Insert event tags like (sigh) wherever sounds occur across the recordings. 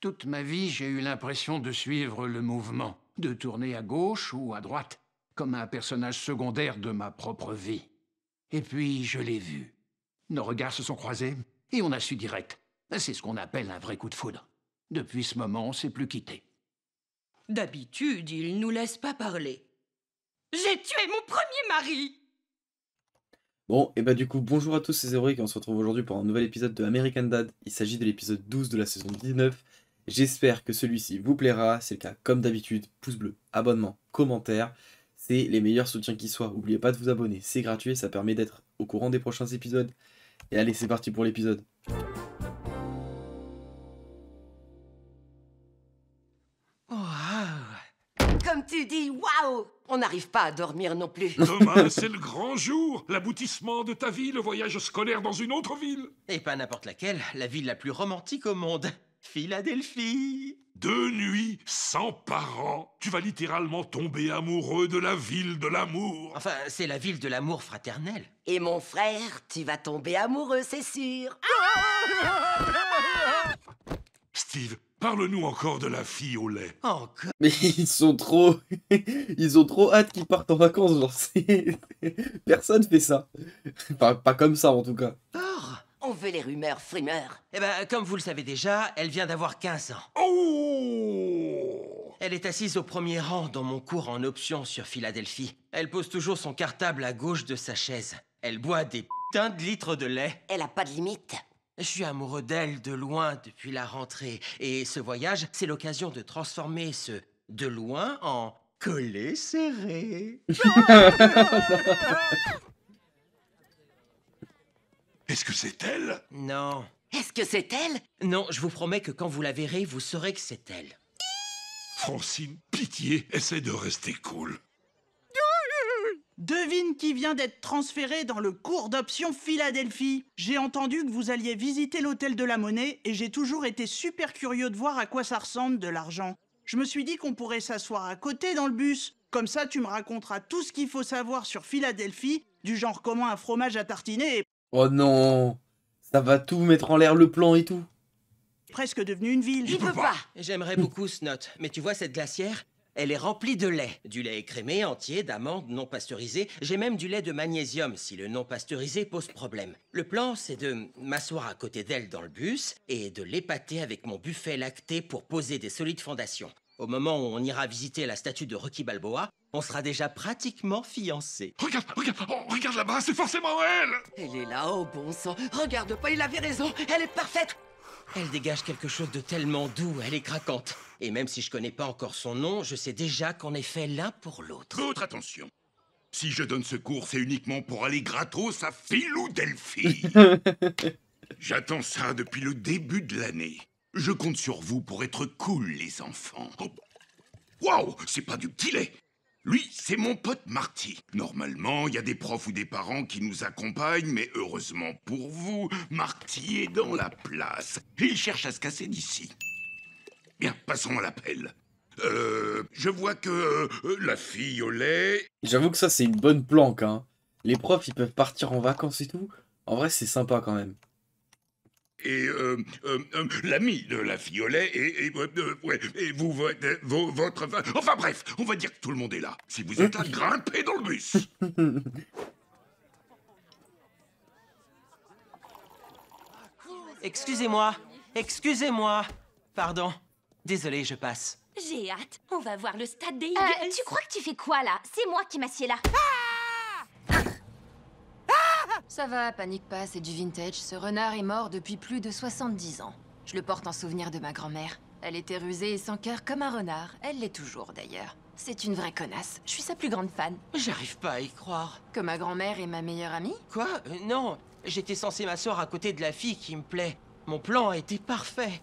Toute ma vie, j'ai eu l'impression de suivre le mouvement, de tourner à gauche ou à droite, comme un personnage secondaire de ma propre vie. Et puis, je l'ai vu. Nos regards se sont croisés, et on a su direct. C'est ce qu'on appelle un vrai coup de foudre. Depuis ce moment, on s'est plus quitté. D'habitude, il ne nous laisse pas parler. J'ai tué mon premier mari Bon, et bah du coup, bonjour à tous, c'est qui on se retrouve aujourd'hui pour un nouvel épisode de American Dad. Il s'agit de l'épisode 12 de la saison 19. J'espère que celui-ci vous plaira. C'est le cas comme d'habitude. Pouce bleu, abonnement, commentaire. C'est les meilleurs soutiens qui soient. N'oubliez pas de vous abonner. C'est gratuit. Ça permet d'être au courant des prochains épisodes. Et allez, c'est parti pour l'épisode. Oh, ah. Comme tu dis, waouh On n'arrive pas à dormir non plus. Demain, (laughs) c'est le grand jour L'aboutissement de ta vie, le voyage scolaire dans une autre ville Et pas n'importe laquelle, la ville la plus romantique au monde Philadelphie Deux nuits sans parents Tu vas littéralement tomber amoureux de la ville de l'amour Enfin, c'est la ville de l'amour fraternel Et mon frère, tu vas tomber amoureux, c'est sûr (laughs) Steve, Parle-nous encore de la fille au lait. Encore. Mais ils sont trop. (laughs) ils ont trop hâte qu'ils partent en vacances. Genre, (laughs) Personne fait ça. Pas, pas comme ça, en tout cas. Ah, on veut les rumeurs, frimeurs. Eh ben, comme vous le savez déjà, elle vient d'avoir 15 ans. Oh Elle est assise au premier rang dans mon cours en option sur Philadelphie. Elle pose toujours son cartable à gauche de sa chaise. Elle boit des putains de litres de lait. Elle a pas de limite. Je suis amoureux d'elle de loin depuis la rentrée. Et ce voyage, c'est l'occasion de transformer ce de loin en collé serré. (laughs) (laughs) Est-ce que c'est elle Non. Est-ce que c'est elle Non, je vous promets que quand vous la verrez, vous saurez que c'est elle. Francine, pitié, essaie de rester cool. Devine qui vient d'être transféré dans le cours d'option Philadelphie. J'ai entendu que vous alliez visiter l'hôtel de la monnaie et j'ai toujours été super curieux de voir à quoi ça ressemble de l'argent. Je me suis dit qu'on pourrait s'asseoir à côté dans le bus. Comme ça, tu me raconteras tout ce qu'il faut savoir sur Philadelphie, du genre comment un fromage à tartiner est Oh non Ça va tout mettre en l'air le plan et tout. Presque devenu une ville. Je peux pas, J'aimerais beaucoup Snot, mais tu vois cette glacière elle est remplie de lait. Du lait écrémé, entier, d'amandes, non pasteurisé. J'ai même du lait de magnésium si le non pasteurisé pose problème. Le plan, c'est de m'asseoir à côté d'elle dans le bus et de l'épater avec mon buffet lacté pour poser des solides fondations. Au moment où on ira visiter la statue de Rocky Balboa, on sera déjà pratiquement fiancés. Regarde, regarde, oh, regarde là-bas, c'est forcément elle Elle est là, oh bon sang Regarde pas, il avait raison, elle est parfaite Elle dégage quelque chose de tellement doux, elle est craquante. Et même si je connais pas encore son nom, je sais déjà qu'on est fait l'un pour l'autre. Votre attention Si je donne ce cours, c'est uniquement pour aller gratos à delphi (laughs) J'attends ça depuis le début de l'année. Je compte sur vous pour être cool, les enfants. Oh. Waouh, c'est pas du petit lait Lui, c'est mon pote Marty. Normalement, il y a des profs ou des parents qui nous accompagnent, mais heureusement pour vous, Marty est dans la place. Il cherche à se casser d'ici. Bien, passons à l'appel. Euh, je vois que euh, la fille au lait... J'avoue que ça, c'est une bonne planque, hein. Les profs, ils peuvent partir en vacances et tout. En vrai, c'est sympa quand même et euh, euh, euh, l'ami de la fiolet et, euh, et, vous, votre, Enfin bref, on va dire que tout le monde est là. Si vous êtes là, (laughs) grimpez dans le bus. Excusez-moi, excusez-moi. Pardon. Désolé, je passe. J'ai hâte. On va voir le stade des tu crois que tu fais quoi là C'est moi qui m'assieds là. Ah ça va, panique pas, c'est du vintage. Ce renard est mort depuis plus de 70 ans. Je le porte en souvenir de ma grand-mère. Elle était rusée et sans cœur comme un renard. Elle l'est toujours, d'ailleurs. C'est une vraie connasse. Je suis sa plus grande fan. J'arrive pas à y croire. Que ma grand-mère est ma meilleure amie Quoi euh, Non. J'étais censé m'asseoir à côté de la fille qui me plaît. Mon plan a été parfait.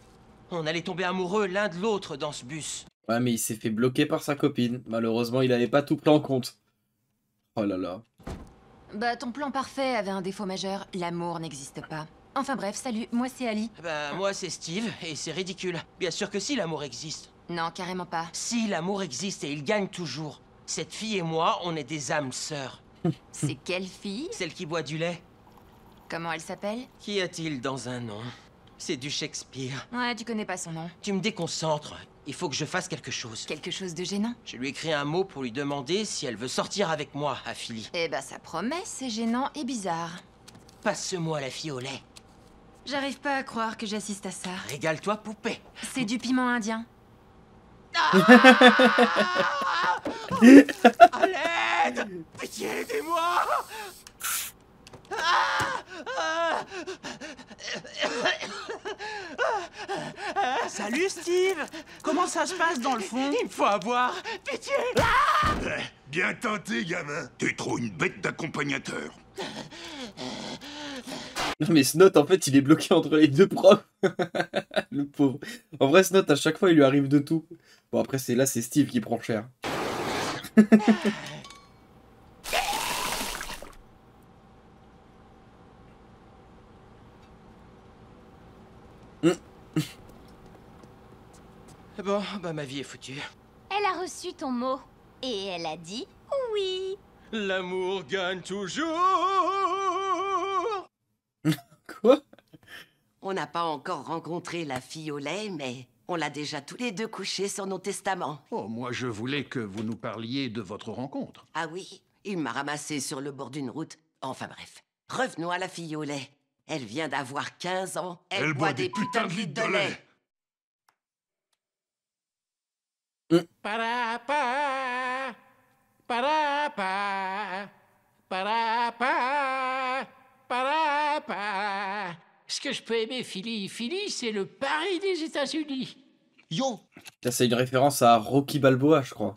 On allait tomber amoureux l'un de l'autre dans ce bus. Ouais, mais il s'est fait bloquer par sa copine. Malheureusement, il n'avait pas tout pris en compte. Oh là là. Bah, ton plan parfait avait un défaut majeur. L'amour n'existe pas. Enfin bref, salut, moi c'est Ali. Bah, moi c'est Steve, et c'est ridicule. Bien sûr que si l'amour existe. Non, carrément pas. Si l'amour existe et il gagne toujours. Cette fille et moi, on est des âmes sœurs. c'est quelle fille Celle qui boit du lait. Comment elle s'appelle Qu'y a-t-il dans un nom c'est du Shakespeare. Ouais, tu connais pas son nom. Tu me déconcentres. Il faut que je fasse quelque chose. Quelque chose de gênant Je lui écris un mot pour lui demander si elle veut sortir avec moi à Philly. Eh ben, sa promesse, c'est gênant et bizarre. Passe-moi la fille au lait. J'arrive pas à croire que j'assiste à ça. Régale-toi, poupée. C'est du piment indien. Ah aidez-moi ah, ah. (coughs) Salut Steve Comment ça se passe dans le fond Il faut avoir pitié ah! eh, Bien tenté, gamin T'es trop une bête d'accompagnateur non mais Snot en fait il est bloqué entre les deux profs. (laughs) le pauvre. En vrai Snot à chaque fois il lui arrive de tout. Bon après c'est là c'est Steve qui prend cher. (laughs) Bon, ah bah ma vie est foutue. Elle a reçu ton mot. Et elle a dit oui. L'amour gagne toujours. (laughs) Quoi On n'a pas encore rencontré la fille au lait, mais on l'a déjà tous les deux couchée sur nos testaments. Oh, moi je voulais que vous nous parliez de votre rencontre. Ah oui, il m'a ramassé sur le bord d'une route. Enfin bref, revenons à la fille au lait. Elle vient d'avoir 15 ans. Elle, boit, des, putains de litres de lait. Mm. parapa. Ce que je peux aimer, Philly, Philly, c'est le Paris des États-Unis. Yo C'est une référence à Rocky Balboa, je crois.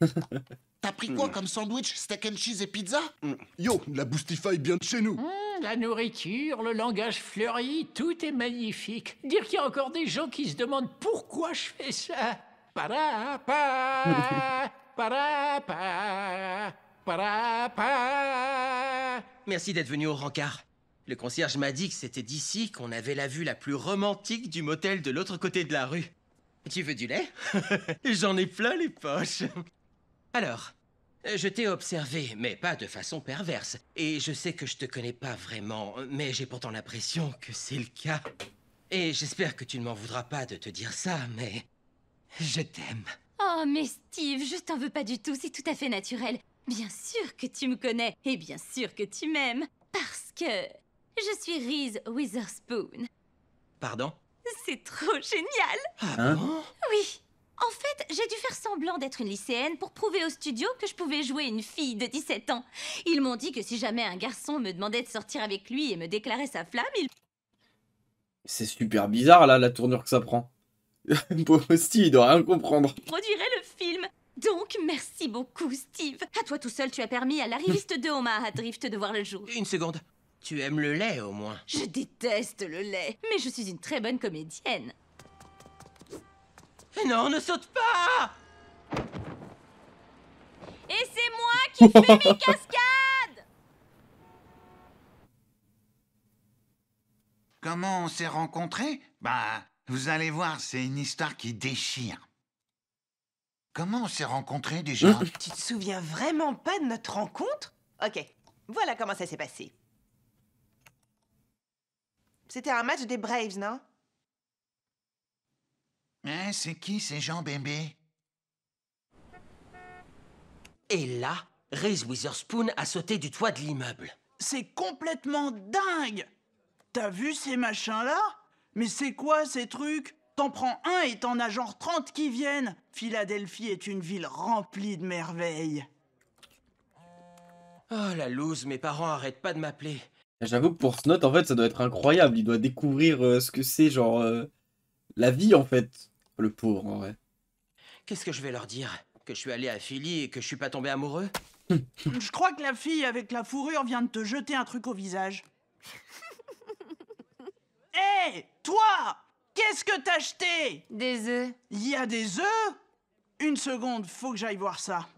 (laughs) T'as pris quoi mm. comme sandwich Steak and cheese et pizza mm. Yo, la boostify bien de chez nous La nourriture, le langage fleuri, tout est magnifique. Dire qu'il y a encore des gens qui se demandent pourquoi je fais ça. Para, Merci d'être venu au rencard. Le concierge m'a dit que c'était d'ici qu'on avait la vue la plus romantique du motel de l'autre côté de la rue. Tu veux du lait J'en ai plein les poches. Alors, je t'ai observé, mais pas de façon perverse. Et je sais que je te connais pas vraiment, mais j'ai pourtant l'impression que c'est le cas. Et j'espère que tu ne m'en voudras pas de te dire ça, mais je t'aime. Oh, mais Steve, je t'en veux pas du tout, c'est tout à fait naturel. Bien sûr que tu me connais, et bien sûr que tu m'aimes, parce que je suis Reese Witherspoon. Pardon C'est trop génial Ah hein Oui En fait, j'ai dû faire semblant d'être une lycéenne pour prouver au studio que je pouvais jouer une fille de 17 ans. Ils m'ont dit que si jamais un garçon me demandait de sortir avec lui et me déclarait sa flamme, il... C'est super bizarre, là, la tournure que ça prend. (laughs) Steve, il doit rien comprendre. produirai le film. Donc, merci beaucoup, Steve. À toi tout seul, tu as permis à l'arriviste de Omaha Drift de voir le jour. Une seconde. Tu aimes le lait, au moins. Je déteste le lait, mais je suis une très bonne comédienne. Non, ne saute pas Et c'est moi qui fais mes (laughs) cascades Comment on s'est rencontrés Bah, vous allez voir, c'est une histoire qui déchire. Comment on s'est rencontrés déjà hein Tu te souviens vraiment pas de notre rencontre Ok, voilà comment ça s'est passé. C'était un match des Braves, non Mais eh, c'est qui ces gens, bébé Et là, Reese Witherspoon a sauté du toit de l'immeuble. C'est complètement dingue T'as vu ces machins-là mais c'est quoi ces trucs T'en prends un et t'en as genre 30 qui viennent Philadelphie est une ville remplie de merveilles. Oh la loose, mes parents arrêtent pas de m'appeler. J'avoue que pour Snot, en fait, ça doit être incroyable. Il doit découvrir euh, ce que c'est, genre, euh, la vie, en fait. Le pauvre, en vrai. Qu'est-ce que je vais leur dire Que je suis allé à Philly et que je suis pas tombé amoureux (laughs) Je crois que la fille avec la fourrure vient de te jeter un truc au visage. (laughs) Hé, toi Qu'est-ce que t'as acheté Des œufs. Il y a des œufs Une seconde, faut que j'aille voir ça.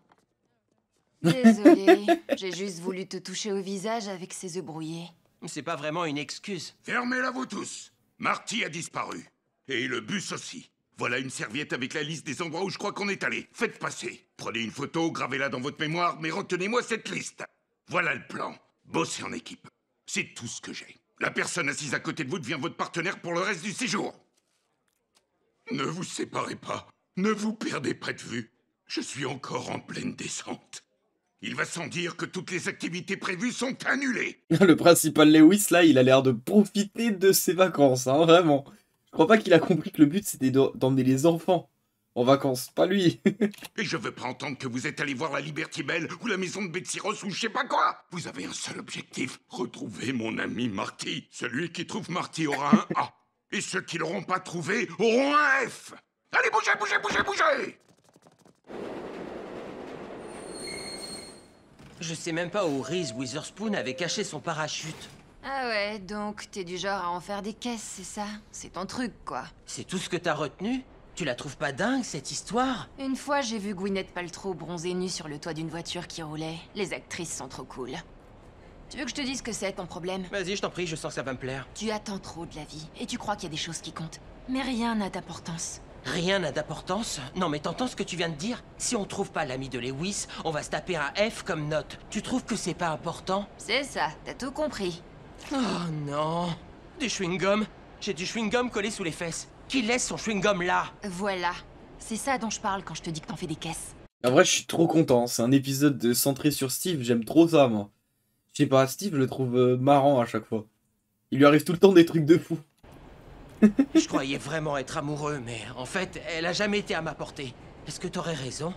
Désolé, (laughs) j'ai juste voulu te toucher au visage avec ces œufs brouillés. C'est pas vraiment une excuse. Fermez-la vous tous Marty a disparu. Et le bus aussi. Voilà une serviette avec la liste des endroits où je crois qu'on est allé. Faites passer. Prenez une photo, gravez-la dans votre mémoire, mais retenez-moi cette liste. Voilà le plan. Bossez en équipe. C'est tout ce que j'ai. La personne assise à côté de vous devient votre partenaire pour le reste du séjour. Ne vous séparez pas. Ne vous perdez près de vue. Je suis encore en pleine descente. Il va sans dire que toutes les activités prévues sont annulées. (laughs) le principal Lewis, là, il a l'air de profiter de ses vacances, hein, vraiment. Je crois pas qu'il a compris que le but, c'était d'emmener les enfants en vacances, pas lui. Et je veux pas entendre que vous êtes allé voir la Liberty Belle ou la maison de Betsy Ross ou je sais pas quoi. Vous avez un seul objectif, retrouver mon ami Marty. Celui qui trouve Marty aura un A. (laughs) Et ceux qui l'auront pas trouvé auront un F. Allez, bougez, bougez, bougez, bougez Je sais même pas où Reese Witherspoon avait caché son parachute. Ah ouais, donc t'es du genre à en faire des caisses, c'est ça C'est ton truc, quoi. C'est tout ce que t'as retenu tu la trouves pas dingue, cette histoire Une fois, j'ai vu Gwyneth Paltrow bronzée nue sur le toit d'une voiture qui roulait. Les actrices sont trop cool. Tu veux que je te dise que c'est, ton problème Vas-y, je t'en prie, je sens que ça va me plaire. Tu attends trop de la vie, et tu crois qu'il y a des choses qui comptent. Mais rien n'a d'importance. Rien n'a d'importance Non mais t'entends ce que tu viens de dire Si on trouve pas l'ami de Lewis, on va se taper un F comme note. Tu trouves que c'est pas important C'est ça, t'as tout compris. Oh non Du chewing-gum J'ai du chewing-gum collé sous les fesses. Qui laisse son chewing-gum là Voilà. C'est ça dont je parle quand je te dis que t'en fais des caisses. En vrai, je suis trop content. C'est un épisode centré sur Steve. J'aime trop ça, moi. Je sais pas, Steve, je le trouve euh, marrant à chaque fois. Il lui arrive tout le temps des trucs de fou. je croyais vraiment être amoureux, mais en fait, elle a jamais été à ma portée. Est-ce que t'aurais raison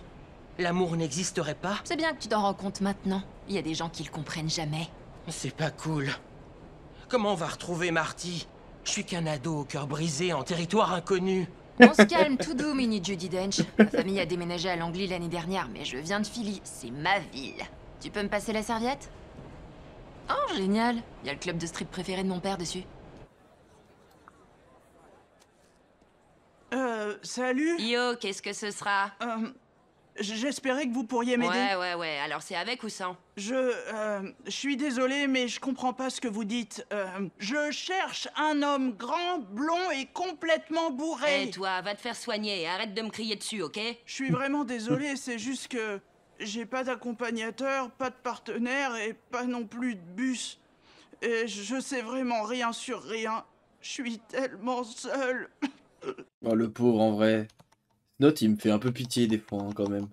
L'amour n'existerait pas C'est bien que tu t'en rends compte maintenant. Il y a des gens qui le comprennent jamais. C'est pas cool. Comment on va retrouver Marty je suis qu'un ado au cœur brisé en territoire inconnu. On se calme tout doux, mini Judy Dench. Ma famille a déménagé à Langley l'année dernière, mais je viens de Philly. C'est ma ville. Tu peux me passer la serviette Oh, génial. Il y a le club de strip préféré de mon père dessus. Euh, salut Yo, qu'est-ce que ce sera euh, J'espérais que vous pourriez m'aider. Ouais, ouais, ouais. Alors c'est avec ou sans Je... Euh, je suis désolé, mais je comprends pas ce que vous dites. Euh, je cherche un homme grand, blond et complètement bourré. Et eh, toi, va te faire soigner et arrête de me crier dessus, ok Je suis vraiment désolé, c'est juste que... J'ai pas d'accompagnateur, pas de partenaire et pas non plus de bus. Et je sais vraiment rien sur rien. Je suis tellement seul. Oh, le pauvre, en vrai. Note, il me fait un peu pitié des fois, quand même.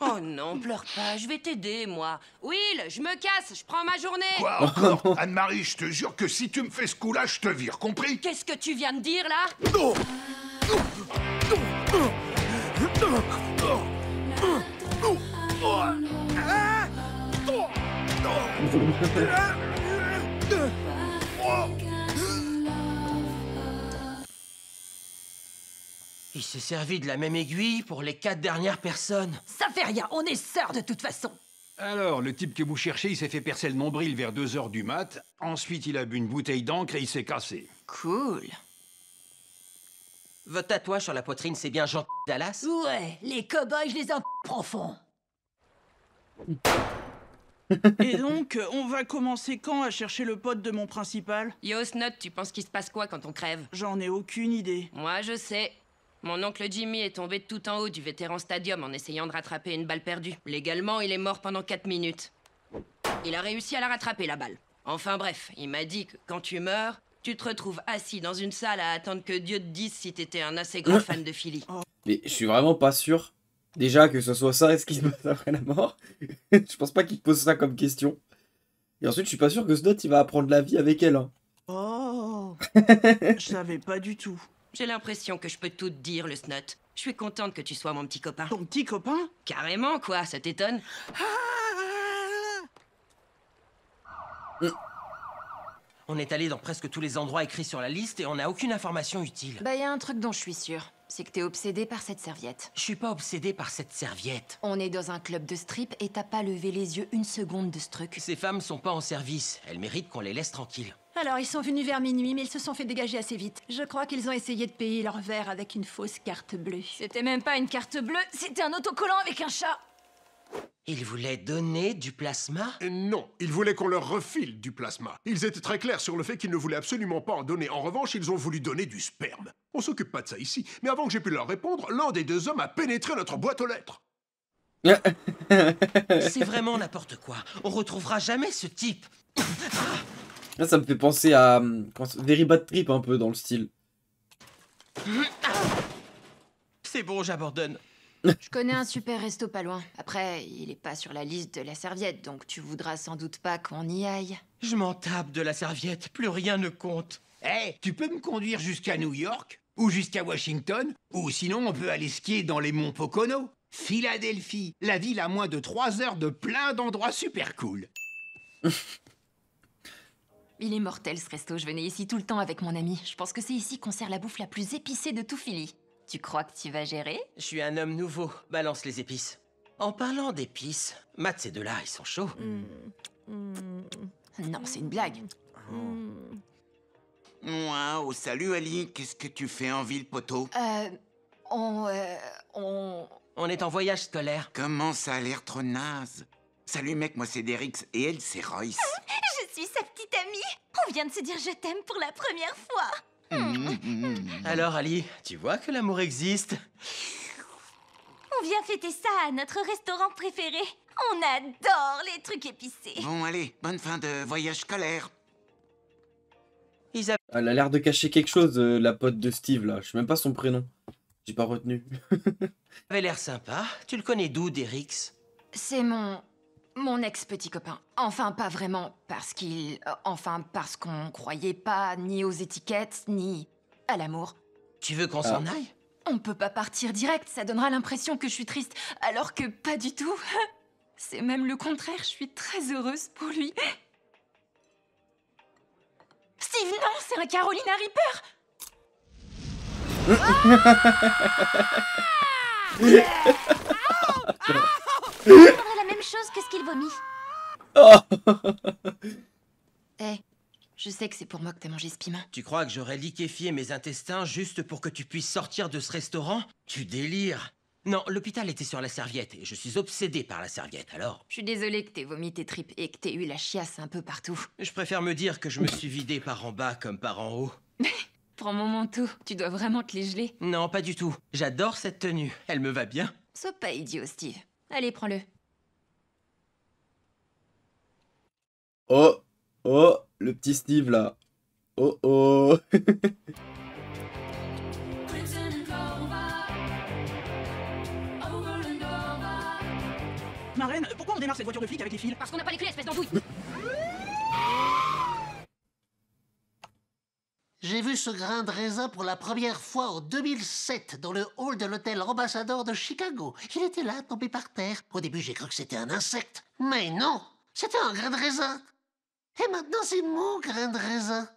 Oh non, pleure pas, je vais t'aider, moi. Will, je me casse, je prends ma journée. Quoi encore Anne-Marie, je te jure que si tu me fais ce coup-là, je te vire, compris Qu'est-ce que tu viens de dire, là Non s'est servi de la même aiguille pour les quatre dernières personnes. Ça fait rien, on est sœurs de toute façon. Alors, le type que vous cherchez, il s'est fait percer le nombril vers deux heures du mat. Ensuite, il a bu une bouteille d'encre et il s'est cassé. Cool. Votre tatouage sur la poitrine, c'est bien Jean Dallas Ouais, les cow-boys, je les en profond. (laughs) Et donc, euh, on va commencer quand à chercher le pote de mon principal Yo, Snot, tu penses qu'il se passe quoi quand on crève J'en ai aucune idée. Moi, je sais. Mon oncle Jimmy est tombé tout en haut du vétéran stadium en essayant de rattraper une balle perdue. Légalement, il est mort pendant 4 minutes. Il a réussi à la rattraper, la balle. Enfin bref, il m'a dit que quand tu meurs, tu te retrouves assis dans une salle à attendre que Dieu te dise si t'étais un assez grand euh. fan de Philly. Oh. Mais je suis vraiment pas sûr, déjà, que ce soit ça est ce qu'il me passe après la mort. (laughs) je pense pas qu'il pose ça comme question. Et ensuite, je suis pas sûr que ce Snot, il va apprendre la vie avec elle. Hein. Oh (laughs) Je savais pas du tout. J'ai l'impression que je peux tout te dire, le snot. Je suis contente que tu sois mon petit copain. Ton petit copain Carrément, quoi, ça t'étonne ah euh. On est allé dans presque tous les endroits écrits sur la liste et on n'a aucune information utile. Bah, y a un truc dont je suis sûre. C'est que t'es obsédé par cette serviette. Je suis pas obsédé par cette serviette. On est dans un club de strip et t'as pas levé les yeux une seconde de ce truc. Ces femmes sont pas en service. Elles méritent qu'on les laisse tranquilles. Alors, ils sont venus vers minuit, mais ils se sont fait dégager assez vite. Je crois qu'ils ont essayé de payer leur verre avec une fausse carte bleue. C'était même pas une carte bleue, c'était un autocollant avec un chat ils voulaient donner du plasma euh, Non, ils voulaient qu'on leur refile du plasma. Ils étaient très clairs sur le fait qu'ils ne voulaient absolument pas en donner. En revanche, ils ont voulu donner du sperme. On s'occupe pas de ça ici, mais avant que j'ai pu leur répondre, l'un des deux hommes a pénétré notre boîte aux lettres. C'est vraiment n'importe quoi. On retrouvera jamais ce type. (laughs) ça me fait penser à hum, Very Bad Trip un peu dans le style. C'est bon, j'abandonne. Je connais un super resto pas loin. Après, il est pas sur la liste de la serviette, donc tu voudras sans doute pas qu'on y aille. Je m'en tape de la serviette, plus rien ne compte. Eh, tu peux me conduire jusqu'à New York Ou jusqu'à Washington Ou sinon, on peut aller skier dans les monts Pocono Philadelphie, la ville à moins de 3 heures de plein d'endroits super cool. (laughs) Il est mortel ce resto, je venais ici tout le temps avec mon ami. Je pense que c'est ici qu'on sert la bouffe la plus épicée de tout Philly. Tu crois que tu vas gérer Je suis un homme nouveau, balance les épices. En parlant d'épices, Matt ces deux là, ils sont chauds. Mm. Mm. Non, c'est une blague. Waouh, mm. oh, salut Ali, qu'est-ce que tu fais en ville, poteau Euh, on, euh, on... On est en voyage scolaire. Comment ça a l'air trop naze Salut mec, moi c'est Derrick. et elle c'est Royce. (laughs) On vient de se dire je t'aime pour la première fois hmm. (laughs) Alors Ali, tu vois que l'amour existe On vient fêter ça à notre restaurant préféré On adore les trucs épicés Bon allez, bonne fin de voyage scolaire Isabelle... Elle a l'air de cacher quelque chose, euh, la pote de Steve, là. Je sais même pas son prénom. J'ai pas retenu. (laughs) Elle avait l'air sympa. Tu le connais d'où, Derix C'est mon mon ex-petit copain. Enfin, pas vraiment, parce qu'il... Euh, enfin, parce qu'on croyait pas ni aux étiquettes, ni à l'amour. Tu veux qu'on s'en ah. aille On peut pas partir direct, ça donnera l'impression que je suis triste, alors que pas du tout. (laughs) C'est même le contraire, je suis très heureuse pour lui. Steve, non, c'est un Carolina Reaper (laughs) ah, ah, je la même chose que ce qu'il vomit. Oh (laughs) je sais que c'est pour moi que t'as mangé ce piment. Tu crois que j'aurais liquéfié mes intestins juste pour que tu puisses sortir de ce restaurant Tu délires non, l'hôpital était sur la serviette, et je suis obsédée par la serviette, alors. Je suis désolé que t'aies vomi tes tripes et que t'aies eu la chiasse un peu partout. Je préfère me dire que je me suis vidé par en bas comme par en haut. (laughs) Prends mon manteau, tu dois vraiment te les geler. Non, pas du tout. J'adore cette tenue, elle me va bien. Sois pas idiot, Steve. Allez, prends-le. Oh, oh, le petit Steve là. Oh, oh. Marraine, pourquoi on démarre cette voiture de flic avec les fils Parce qu'on n'a pas les clés, espèce d'embouille. (laughs) J'ai vu ce grain de raisin pour la première fois en 2007 dans le hall de l'hôtel Ambassador de Chicago. Il était là, tombé par terre. Au début, j'ai cru que c'était un insecte. Mais non, c'était un grain de raisin. Et maintenant, c'est mon grain de raisin.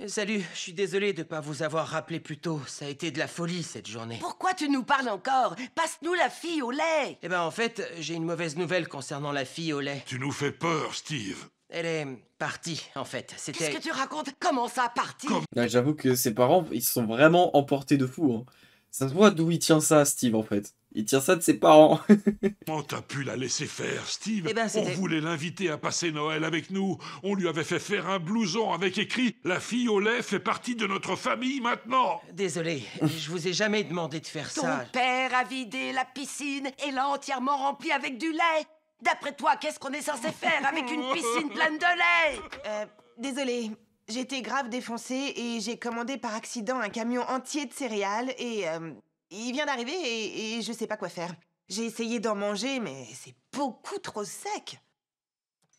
Eh, salut, je suis désolé de ne pas vous avoir rappelé plus tôt. Ça a été de la folie cette journée. Pourquoi tu nous parles encore Passe-nous la fille au lait Eh ben en fait, j'ai une mauvaise nouvelle concernant la fille au lait. Tu nous fais peur, Steve. Elle est partie, en fait. C'était. Qu'est-ce que tu racontes Comment ça, partie J'avoue que ses parents, ils sont vraiment emportés de fou. Hein. Ça se voit d'où il tient ça, Steve, en fait. Il tient ça de ses parents. (laughs) Comment t'as pu la laisser faire, Steve eh ben, On voulait l'inviter à passer Noël avec nous. On lui avait fait faire un blouson avec écrit « La fille au lait fait partie de notre famille maintenant !» Désolé, je vous ai jamais demandé de faire ça. Ton père a vidé la piscine et l'a entièrement remplie avec du lait D'après toi, qu'est-ce qu'on est censé faire avec une (laughs) piscine pleine de lait euh, Désolé, J'étais grave défoncée et j'ai commandé par accident un camion entier de céréales et euh, il vient d'arriver et, je sais pas quoi faire. J'ai essayé d'en manger, mais c'est beaucoup trop sec.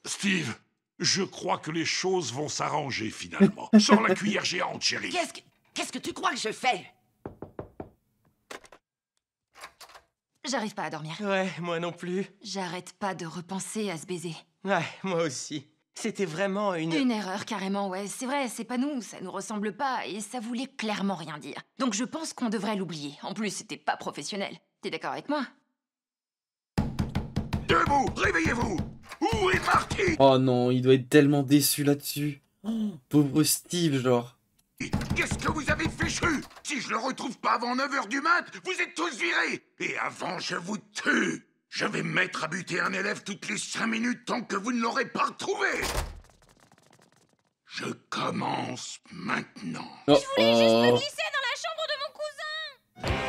Steve, je crois que les choses vont s'arranger finalement. Sors la cuillère géante, chérie. Qu'est-ce que, qu'est-ce que tu crois que je fais J'arrive pas à dormir. Ouais, moi non plus. J'arrête pas de repenser à ce baiser. Ouais, moi aussi. C'était vraiment une... Une erreur, carrément, ouais. C'est vrai, c'est pas nous, ça nous ressemble pas, et ça voulait clairement rien dire. Donc je pense qu'on devrait l'oublier. En plus, c'était pas professionnel. T'es d'accord avec moi Debout Réveillez-vous Où est Marty Oh non, il doit être tellement déçu là-dessus. Oh, pauvre Steve, genre. Qu'est-ce que vous avez fichu Si je le retrouve pas avant 9h du mat, vous êtes tous virés Et avant, je vous tue Je vais mettre à buter un élève toutes les 5 minutes tant que vous ne l'aurez pas retrouvé Je commence maintenant. Oh, je voulais juste oh. me glisser dans la chambre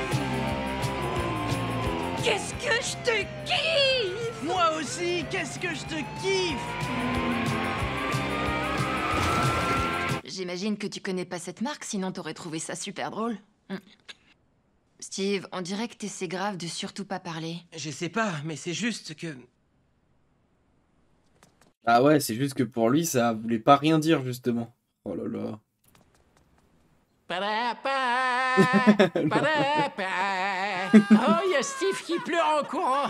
de mon cousin Qu'est-ce que je te kiffe Moi aussi, qu'est-ce que je te kiffe J'imagine que tu connais pas cette marque, sinon t'aurais trouvé ça super drôle. Hmm. Steve, on dirait que t'essaies grave de surtout pas parler. Je sais pas, mais c'est juste que... Ah ouais, c'est juste que pour lui, ça voulait pas rien dire, justement. Oh là là. (laughs) oh, y'a Steve qui pleure en courant.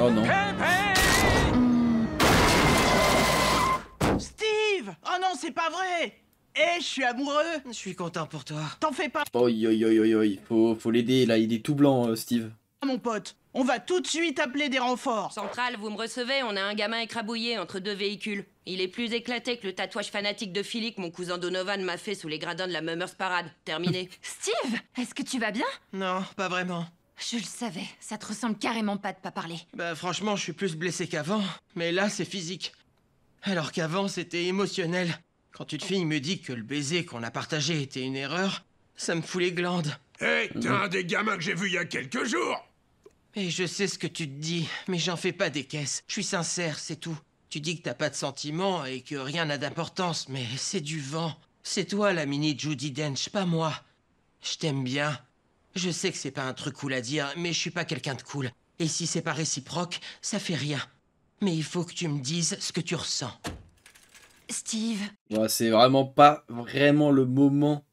Oh non. Steve Oh non, c'est pas vrai Eh, je suis amoureux Je suis content pour toi. T'en fais pas Oi, oi, oi, oi, faut, faut l'aider, là, il est tout blanc, Steve. Euh, Steve. Mon pote, on va tout de suite appeler des renforts. Centrale, vous me recevez On a un gamin écrabouillé entre deux véhicules. Il est plus éclaté que le tatouage fanatique de Philly mon cousin Donovan m'a fait sous les gradins de la Mummers Parade. Terminé. (laughs) Steve Est-ce que tu vas bien Non, pas vraiment. Je le savais, ça te ressemble carrément pas de pas parler. Bah franchement, je suis plus blessé qu'avant, mais là c'est physique. Alors qu'avant, c'était émotionnel. Quand une fille me dit que le baiser qu'on a partagé était une erreur, ça me fout les glandes. Hé, eh, hey, t'es un des gamins que j'ai vu il y a quelques jours Et je sais ce que tu te dis, mais j'en fais pas des caisses. Je suis sincère, c'est tout. Tu dis que t'as pas de sentiments et que rien n'a d'importance, mais c'est du vent. C'est toi la mini Judy Dench, pas moi. Je t'aime bien. Je sais que c'est pas un truc cool à dire, mais je suis pas quelqu'un de cool. Et si c'est pas réciproque, ça fait rien. Mais il faut que tu me dises ce que tu ressens. Steve. c'est vraiment pas vraiment le moment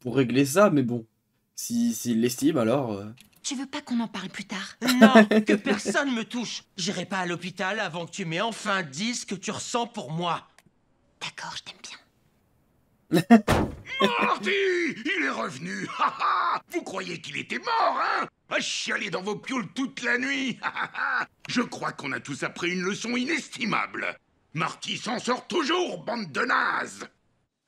pour régler ça, mais bon. S'il l'estime, alors. Euh. Tu veux pas qu'on en parle plus tard Non, que personne me touche. J'irai pas à l'hôpital avant que tu m'aies enfin dit ce que tu ressens pour moi. D'accord, je t'aime bien. (laughs) Marty Il est revenu (laughs) Vous croyez qu'il était mort, hein à chialer dans vos pioules toute la nuit (laughs) Je crois qu'on a tous appris une leçon inestimable. Marty s'en sort toujours, bande de nazes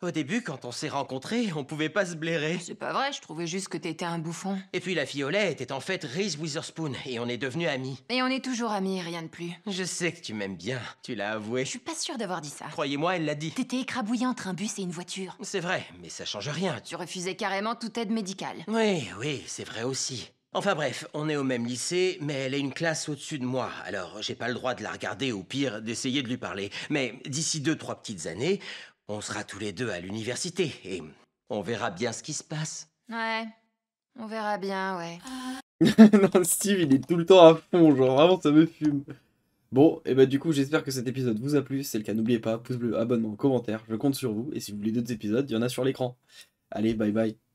Au début, quand on s'est rencontrés, on pouvait pas se blairer. C'est pas vrai, je trouvais juste que t'étais un bouffon. Et puis la lait était en fait Reese Witherspoon, et on est devenus amis. Et on est toujours amis, rien de plus. Je sais que tu m'aimes bien, tu l'as avoué. Je suis pas sûre d'avoir dit ça. Croyez-moi, elle l'a dit. T'étais écrabouillé entre un bus et une voiture. C'est vrai, mais ça change rien. Tu refusais carrément toute aide médicale. Oui, oui, c'est vrai aussi. Enfin bref, on est au même lycée, mais elle est une classe au-dessus de moi, alors j'ai pas le droit de la regarder, ou pire, d'essayer de lui parler. Mais d'ici deux, trois petites années, on sera tous les deux à l'université, et on verra bien ce qui se passe. Ouais, on verra bien, ouais. (laughs) non, Steve, il est tout le temps à fond, genre vraiment ça me fume. Bon, et eh bah ben, du coup, j'espère que cet épisode vous a plu. Si c'est le cas, n'oubliez pas, pouce bleu, abonnement, commentaire, je compte sur vous. Et si vous voulez d'autres épisodes, il y en a sur l'écran. Allez, bye bye.